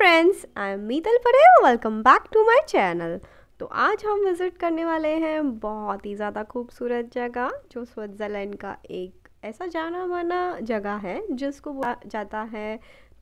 Friends I am Meetal Patel welcome back to my channel तो आज हम विज़िट करने वाले हैं बहुत ही ज़्यादा खूबसूरत जगह जो स्विट्ज़रलैंड का एक ऐसा जाना माना जगह है जिसको बोला जाता है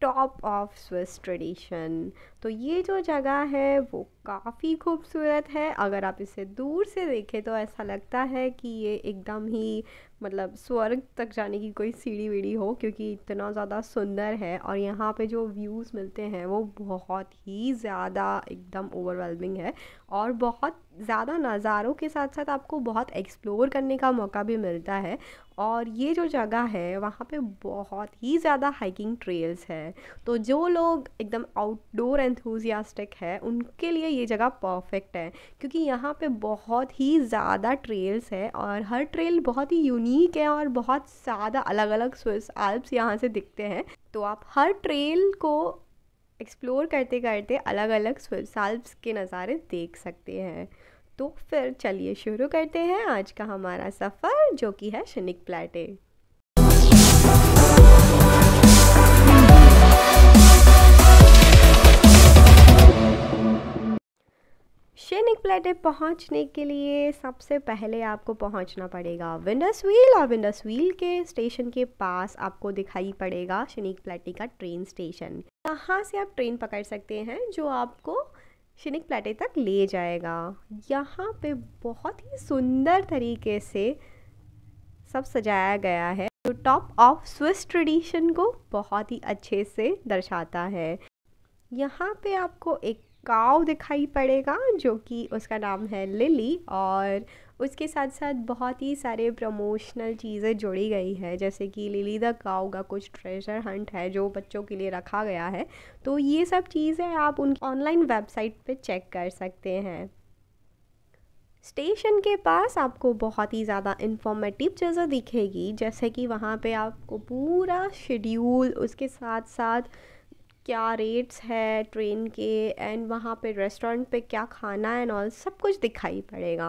टॉप ऑफ स्विस ट्रेडिशन तो ये जो जगह है वो काफ़ी खूबसूरत है अगर आप इसे दूर से देखें तो ऐसा लगता है कि ये एकदम ही मतलब स्वर्ग तक जाने की कोई सीढ़ी वीढ़ी हो क्योंकि इतना ज़्यादा सुंदर है और यहाँ पे जो व्यूज़ मिलते हैं वो बहुत ही ज़्यादा एकदम ओवरवेलमिंग है और बहुत ज़्यादा नज़ारों के साथ साथ आपको बहुत एक्सप्लोर करने का मौका भी मिलता है और ये जो जगह है वहाँ पे बहुत ही ज़्यादा हाइकिंग ट्रेल्स है तो जो लोग एकदम आउटडोर एंथुजियास्टिक है उनके लिए ये जगह परफेक्ट है क्योंकि यहाँ पे बहुत ही ज़्यादा ट्रेल्स है और हर ट्रेल बहुत ही यूनिक है और बहुत ज़्यादा अलग अलग स्विस आल्प्स यहाँ से दिखते हैं तो आप हर ट्रेल को एक्सप्लोर करते करते अलग अलग स्विस आल्प्स के नज़ारे देख सकते हैं तो फिर चलिए शुरू करते हैं आज का हमारा सफ़र जो कि है शनिक प्लेटे लेटर पहुंचने के लिए सबसे पहले आपको पहुंचना पड़ेगा विंडस व्हील और विंडस व्हील के स्टेशन के पास आपको दिखाई पड़ेगा शनिक प्लेटी का ट्रेन स्टेशन यहाँ से आप ट्रेन पकड़ सकते हैं जो आपको शनिक प्लेटे तक ले जाएगा यहाँ पे बहुत ही सुंदर तरीके से सब सजाया गया है जो टॉप ऑफ स्विस ट्रेडिशन को बहुत ही अच्छे से दर्शाता है यहाँ पे आपको एक काव दिखाई पड़ेगा जो कि उसका नाम है लिली और उसके साथ साथ बहुत ही सारे प्रमोशनल चीज़ें जुड़ी गई है जैसे कि लिली द काव का कुछ ट्रेजर हंट है जो बच्चों के लिए रखा गया है तो ये सब चीज़ें आप उनकी ऑनलाइन वेबसाइट पे चेक कर सकते हैं स्टेशन के पास आपको बहुत ही ज़्यादा इन्फॉर्मेटिव चीज़ें दिखेगी जैसे कि वहाँ पे आपको पूरा शेड्यूल उसके साथ साथ क्या रेट्स है ट्रेन के एंड वहाँ पे रेस्टोरेंट पे क्या खाना एंड ऑल सब कुछ दिखाई पड़ेगा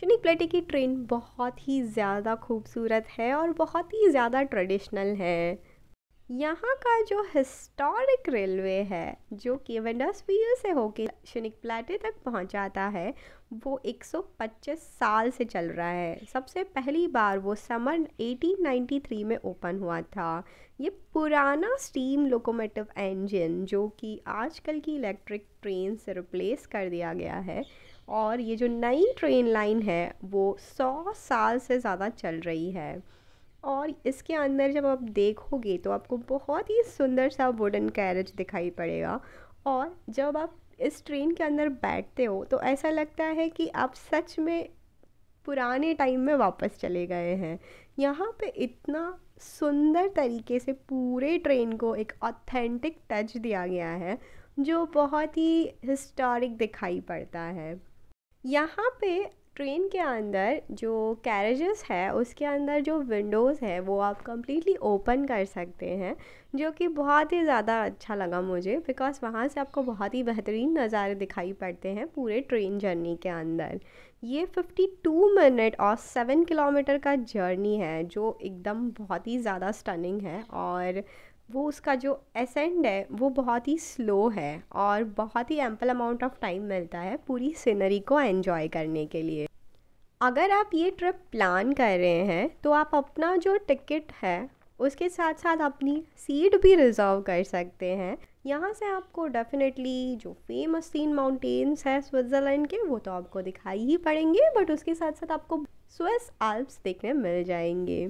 शनि प्लेटे की ट्रेन बहुत ही ज़्यादा खूबसूरत है और बहुत ही ज़्यादा ट्रेडिशनल है यहाँ का जो हिस्टोरिक रेलवे है जो कि वेंडसपील से होके शनिक प्लाटे तक पहुँचाता है वो 125 साल से चल रहा है सबसे पहली बार वो समर 1893 में ओपन हुआ था ये पुराना स्टीम लोकोमोटिव इंजन जो कि आजकल की इलेक्ट्रिक ट्रेन से रिप्लेस कर दिया गया है और ये जो नई ट्रेन लाइन है वो 100 साल से ज़्यादा चल रही है और इसके अंदर जब आप देखोगे तो आपको बहुत ही सुंदर सा वुडन कैरेज दिखाई पड़ेगा और जब आप इस ट्रेन के अंदर बैठते हो तो ऐसा लगता है कि आप सच में पुराने टाइम में वापस चले गए हैं यहाँ पे इतना सुंदर तरीके से पूरे ट्रेन को एक ऑथेंटिक टच दिया गया है जो बहुत ही हिस्टोरिक दिखाई पड़ता है यहाँ पे ट्रेन के अंदर जो कैरेजेस है उसके अंदर जो विंडोज़ है वो आप कम्प्लीटली ओपन कर सकते हैं जो कि बहुत ही ज़्यादा अच्छा लगा मुझे बिकॉज़ वहाँ से आपको बहुत ही बेहतरीन नज़ारे दिखाई पड़ते हैं पूरे ट्रेन जर्नी के अंदर ये 52 मिनट और 7 किलोमीटर का जर्नी है जो एकदम बहुत ही ज़्यादा स्टनिंग है और वो उसका जो एसेंड है वो बहुत ही स्लो है और बहुत ही एम्पल अमाउंट ऑफ टाइम मिलता है पूरी सीनरी को एन्जॉय करने के लिए अगर आप ये ट्रिप प्लान कर रहे हैं तो आप अपना जो टिकट है उसके साथ साथ अपनी सीट भी रिज़र्व कर सकते हैं यहाँ से आपको डेफिनेटली जो फेमस तीन माउंटेन्स है स्विट्ज़रलैंड के वो तो आपको दिखाई ही पड़ेंगे बट उसके साथ साथ आपको स्विस आल्प्स देखने मिल जाएंगे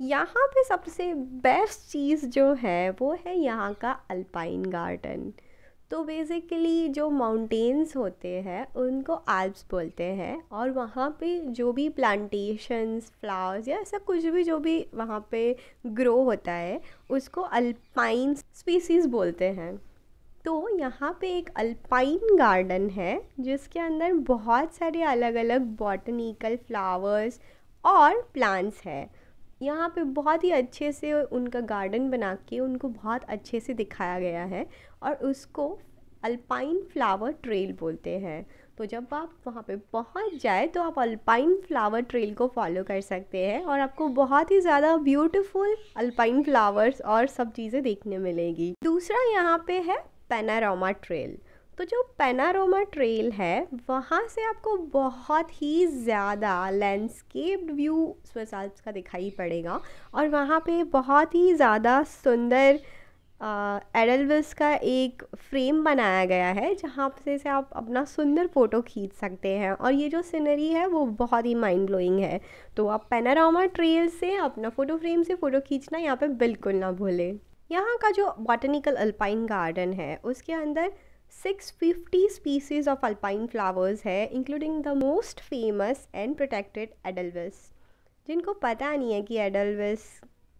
यहाँ पे सबसे बेस्ट चीज़ जो है वो है यहाँ का अल्पाइन गार्डन तो बेसिकली जो माउंटेन्स होते हैं उनको आल्प्स बोलते हैं और वहाँ पे जो भी प्लांटेशंस फ्लावर्स या ऐसा कुछ भी जो भी वहाँ पे ग्रो होता है उसको अल्पाइन स्पीसीज़ बोलते हैं तो यहाँ पे एक अल्पाइन गार्डन है जिसके अंदर बहुत सारे अलग अलग बॉटनिकल फ्लावर्स और प्लांट्स हैं यहाँ पे बहुत ही अच्छे से उनका गार्डन बना के उनको बहुत अच्छे से दिखाया गया है और उसको अल्पाइन फ्लावर ट्रेल बोलते हैं तो जब आप वहाँ पे पहुँच जाए तो आप अल्पाइन फ्लावर ट्रेल को फॉलो कर सकते हैं और आपको बहुत ही ज़्यादा ब्यूटीफुल अल्पाइन फ्लावर्स और सब चीज़ें देखने मिलेगी दूसरा यहाँ पे है पेनारोमा ट्रेल तो जो पेनारोमा ट्रेल है वहाँ से आपको बहुत ही ज़्यादा लैंडस्केप्ड व्यू स्विस आल्प्स का दिखाई पड़ेगा और वहाँ पे बहुत ही ज़्यादा सुंदर एडल्विस का एक फ्रेम बनाया गया है जहाँ से से आप अपना सुंदर फ़ोटो खींच सकते हैं और ये जो सीनरी है वो बहुत ही माइंड ब्लोइंग है तो आप पेनारामा ट्रेल से अपना फ़ोटो फ्रेम से फ़ोटो खींचना यहाँ पे बिल्कुल ना भूलें यहाँ का जो बॉटनिकल अल्पाइन गार्डन है उसके अंदर six fifty species of alpine flowers है including the most famous and protected edelweiss जिनको पता नहीं है कि एडलविस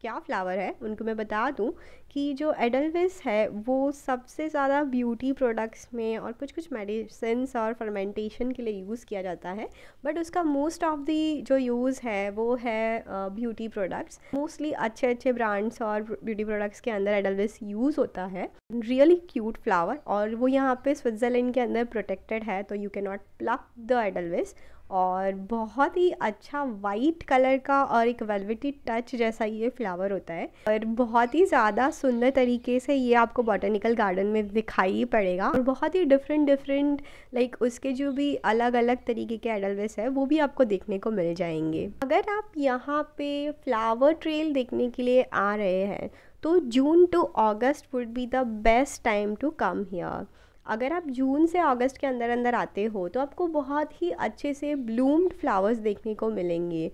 क्या फ़्लावर है उनको मैं बता दूं कि जो एडलविस है वो सबसे ज़्यादा ब्यूटी प्रोडक्ट्स में और कुछ कुछ मेडिसिन और फर्मेंटेशन के लिए यूज़ किया जाता है बट उसका मोस्ट ऑफ द जो यूज़ है वो है ब्यूटी प्रोडक्ट्स मोस्टली अच्छे अच्छे ब्रांड्स और ब्यूटी प्रोडक्ट्स के अंदर एडलविस यूज़ होता है रियली क्यूट फ्लावर और वो यहाँ पे स्विट्ज़रलैंड के अंदर प्रोटेक्टेड है तो you can not pluck the edelweiss और बहुत ही अच्छा वाइट कलर का और एक वेलवेटी टच जैसा ये फ्लावर होता है और बहुत ही ज़्यादा सुंदर तरीके से ये आपको बॉटनिकल गार्डन में दिखाई पड़ेगा और बहुत ही डिफरेंट डिफरेंट लाइक उसके जो भी अलग अलग तरीके के एडलवेस है वो भी आपको देखने को मिल जाएंगे अगर आप यहाँ पे फ्लावर ट्रेल देखने के लिए आ रहे हैं तो June to August would be the best time to come here अगर आप जून से अगस्त के अंदर अंदर आते हो तो आपको बहुत ही अच्छे से ब्लूम्ड फ्लावर्स देखने को मिलेंगे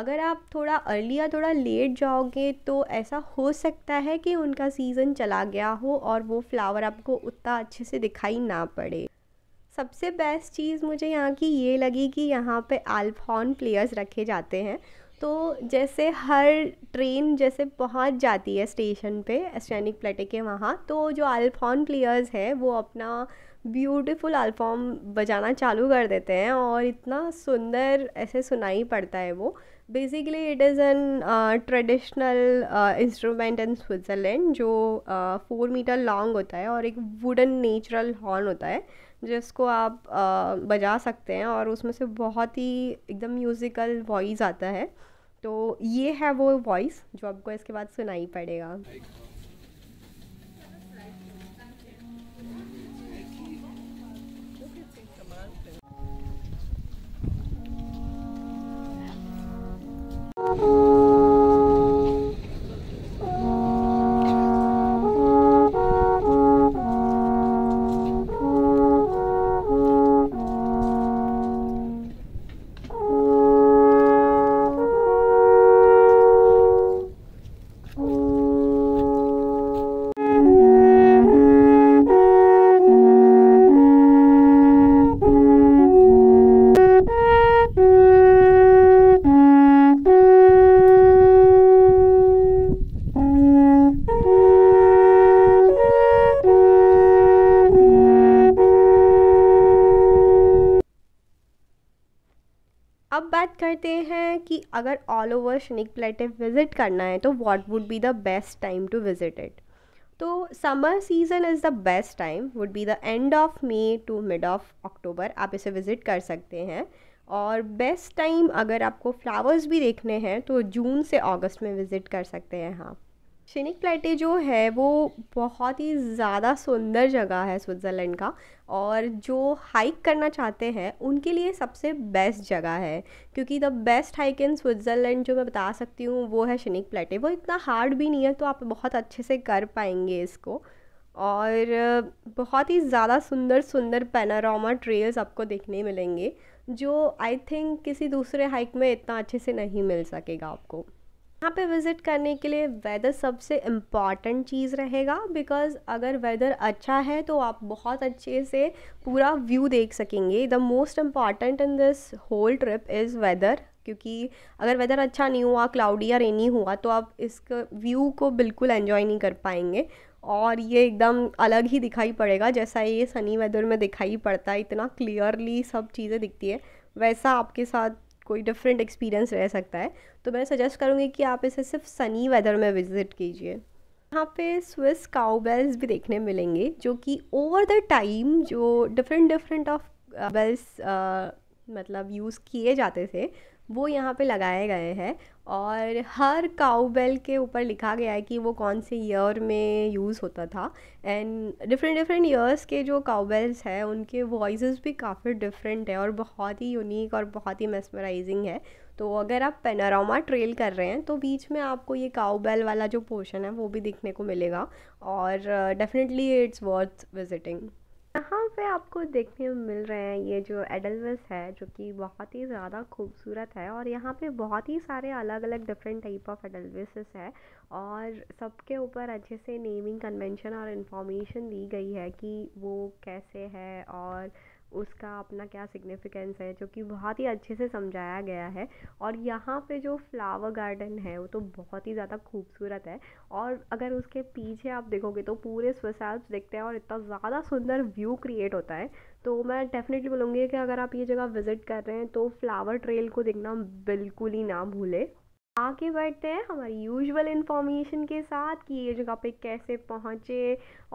अगर आप थोड़ा अर्ली या थोड़ा लेट जाओगे तो ऐसा हो सकता है कि उनका सीज़न चला गया हो और वो फ्लावर आपको उतना अच्छे से दिखाई ना पड़े सबसे बेस्ट चीज़ मुझे यहाँ की ये लगी कि यहाँ पे आल्फॉन प्लेयर्स रखे जाते हैं तो जैसे हर ट्रेन जैसे पहुंच जाती है स्टेशन पे एस्टैनिक प्लेटे के वहाँ तो जो अल्फॉन प्लेयर्स हैं वो अपना ब्यूटीफुल अल्फॉम बजाना चालू कर देते हैं और इतना सुंदर ऐसे सुनाई पड़ता है वो basically it is an traditional instrument in Switzerland जो फोर मीटर लॉन्ग होता है और एक वुडन नेचुरल हॉर्न होता है जिसको आप uh, बजा सकते हैं और उसमें से बहुत ही एकदम म्यूज़िकल वॉइस आता है तो ये है वो वॉइस जो आपको इसके बाद सुनाई पड़ेगा Música कि अगर ऑल ओवर शनिक प्लेटे विज़िट करना है तो what would be the best time to visit it तो summer season is the best time would be the end of May to mid of October आप इसे विज़िट कर सकते हैं और बेस्ट टाइम अगर आपको फ्लावर्स भी देखने हैं तो जून से अगस्त में विज़िट कर सकते हैं आप हाँ. शिनिक प्लेटे जो है वो बहुत ही ज़्यादा सुंदर जगह है स्विट्ज़रलैंड का और जो हाइक करना चाहते हैं उनके लिए सबसे बेस्ट जगह है क्योंकि the best hike in Switzerland जो मैं बता सकती हूँ वो है शिनिक प्लेटे वो इतना हार्ड भी नहीं है तो आप बहुत अच्छे से कर पाएंगे इसको और बहुत ही ज़्यादा सुंदर सुंदर पैनारामा ट्रेल्स आपको देखने मिलेंगे जो आई थिंक किसी दूसरे हाइक में इतना अच्छे से नहीं मिल सकेगा आपको यहाँ पे विज़िट करने के लिए वेदर सबसे इम्पॉर्टेंट चीज़ रहेगा बिकॉज़ अगर वेदर अच्छा है तो आप बहुत अच्छे से पूरा व्यू देख सकेंगे the most important in this whole trip is weather क्योंकि अगर वेदर अच्छा नहीं हुआ क्लाउडी या रेनी हुआ तो आप इस व्यू को बिल्कुल एंजॉय नहीं कर पाएंगे और ये एकदम अलग ही दिखाई पड़ेगा जैसा ये सनी वेदर में दिखाई पड़ता है इतना क्लियरली सब चीज़ें दिखती है वैसा आपके साथ कोई डिफरेंट एक्सपीरियंस रह सकता है तो मैं सजेस्ट करूँगी कि आप इसे सिर्फ सनी वेदर में विज़िट कीजिए यहाँ पे स्विस काउबेल्स भी देखने मिलेंगे जो कि ओवर द टाइम जो डिफरेंट डिफरेंट ऑफ बेल्स मतलब यूज़ किए जाते थे वो यहाँ पे लगाए गए हैं और हर काउबेल के ऊपर लिखा गया है कि वो कौन से ईयर में यूज़ होता था एंड डिफरेंट डिफरेंट ईयर्स के जो काउबेल्स हैं उनके वॉइस भी काफ़ी डिफरेंट है और बहुत ही यूनिक और बहुत ही मेस्मराइजिंग है तो अगर आप पेनारोमा ट्रेल कर रहे हैं तो बीच में आपको ये काउबेल वाला जो पोर्शन है वो भी देखने को मिलेगा और डेफिनेटली इट्स वर्थ विजिटिंग यहाँ पे आपको देखने में मिल रहे हैं ये जो एडलवस है जो कि बहुत ही ज़्यादा खूबसूरत है और यहाँ पे बहुत ही सारे अलग अलग डिफरेंट टाइप ऑफ एडलवेस है और सबके ऊपर अच्छे से नेमिंग कन्वेंशन और इन्फॉर्मेशन दी गई है कि वो कैसे है और उसका अपना क्या सिग्निफिकेंस है जो कि बहुत ही अच्छे से समझाया गया है और यहाँ पे जो फ्लावर गार्डन है वो तो बहुत ही ज़्यादा खूबसूरत है और अगर उसके पीछे आप देखोगे तो पूरे स्विस दिखते हैं और इतना ज़्यादा सुंदर व्यू क्रिएट होता है तो मैं डेफिनेटली बोलूँगी कि अगर आप ये जगह विज़िट कर रहे हैं तो फ्लावर ट्रेल को देखना बिल्कुल ही ना भूलें आगे बढ़ते हैं हमारी यूजुअल इन्फॉर्मेशन के साथ कि ये जगह पे कैसे पहुँचे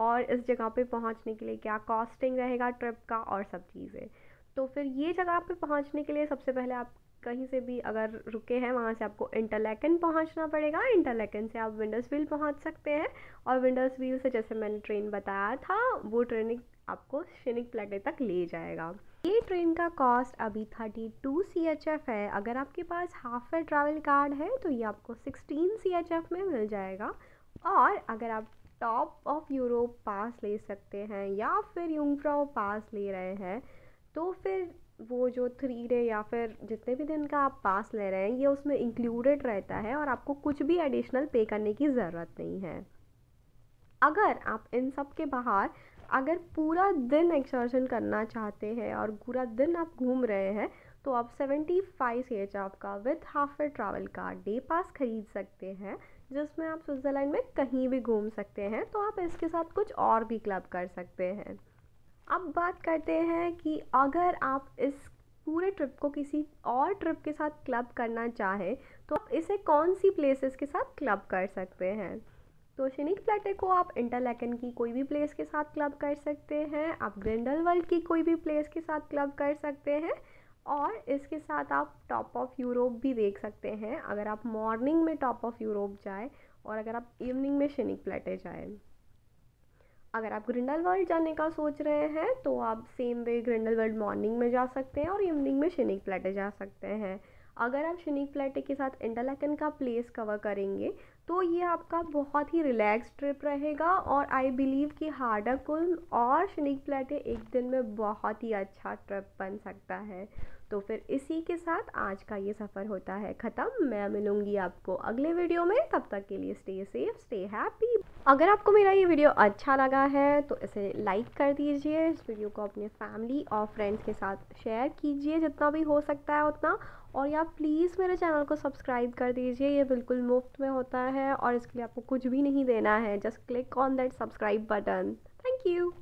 और इस जगह पे पहुँचने के लिए क्या कॉस्टिंग रहेगा ट्रिप का और सब चीज़ें तो फिर ये जगह पे पहुँचने के लिए सबसे पहले आप कहीं से भी अगर रुके हैं वहाँ से आपको इंटरलैकन पहुँचना पड़ेगा इंटरलैकन से आप विंडोज व्हील पहुँच सकते हैं और विंडोज व्हील से जैसे मैंने ट्रेन बताया था वो ट्रेनिंग आपको शिनिक प्लेटे तक ले जाएगा ये ट्रेन का कॉस्ट अभी thirty two C H F है अगर आपके पास हाफ वेयर ट्रैवल कार्ड है तो ये आपको सिक्सटीन सी एच एफ में मिल जाएगा और अगर आप टॉप ऑफ यूरोप पास ले सकते हैं या फिर यूंग्फ्राओ पास ले रहे हैं तो फिर वो जो थ्री डे या फिर जितने भी दिन का आप पास ले रहे हैं ये उसमें इंक्लूडेड रहता है और आपको कुछ भी एडिशनल पे करने की ज़रूरत नहीं है अगर आप इन सब के बाहर अगर पूरा दिन एक्सर्शन करना चाहते हैं और पूरा दिन आप घूम रहे हैं तो आप सेवेंटी फाइव सी एच आपका विथ हाफ ए ट्रैवल का डे पास खरीद सकते हैं जिसमें आप स्विट्ज़रलैंड में कहीं भी घूम सकते हैं तो आप इसके साथ कुछ और भी क्लब कर सकते हैं अब बात करते हैं कि अगर आप इस पूरे ट्रिप को किसी और ट्रिप के साथ क्लब करना चाहें तो आप इसे कौन सी प्लेसेस के साथ क्लब कर सकते हैं तो शनिक प्लेटे को आप इंटरलैकन की कोई भी प्लेस के साथ क्लब कर सकते हैं आप ग्रिंडल वर्ल्ड की कोई भी प्लेस के साथ क्लब कर सकते हैं और इसके साथ आप टॉप ऑफ यूरोप भी देख सकते हैं अगर आप मॉर्निंग में टॉप ऑफ यूरोप जाए और अगर आप इवनिंग में शनिक प्लेटे जाए अगर आप ग्रिंडल वर्ल्ड जाने का सोच रहे हैं तो आप same way Grindelwald morning में जा सकते हैं और इवनिंग में शनिक प्लेटे जा सकते हैं अगर आप शनिक प्लेटे के साथ इंटरलैकन का प्लेस कवर करेंगे तो ये आपका बहुत ही रिलैक्स ट्रिप रहेगा और आई बिलीव कि हार्डा कुल और शनिक प्लेटे एक दिन में बहुत ही अच्छा ट्रिप बन सकता है तो फिर इसी के साथ आज का ये सफ़र होता है ख़त्म मैं मिलूंगी आपको अगले वीडियो में तब तक के लिए स्टे सेफ स्टे हैप्पी अगर आपको मेरा ये वीडियो अच्छा लगा है तो इसे लाइक कर दीजिए इस वीडियो को अपने फैमिली और फ्रेंड्स के साथ शेयर कीजिए जितना भी हो सकता है उतना और यहाँ प्लीज़ मेरे चैनल को सब्सक्राइब कर दीजिए ये बिल्कुल मुफ्त में होता है और इसके लिए आपको कुछ भी नहीं देना है just click on that subscribe button thank you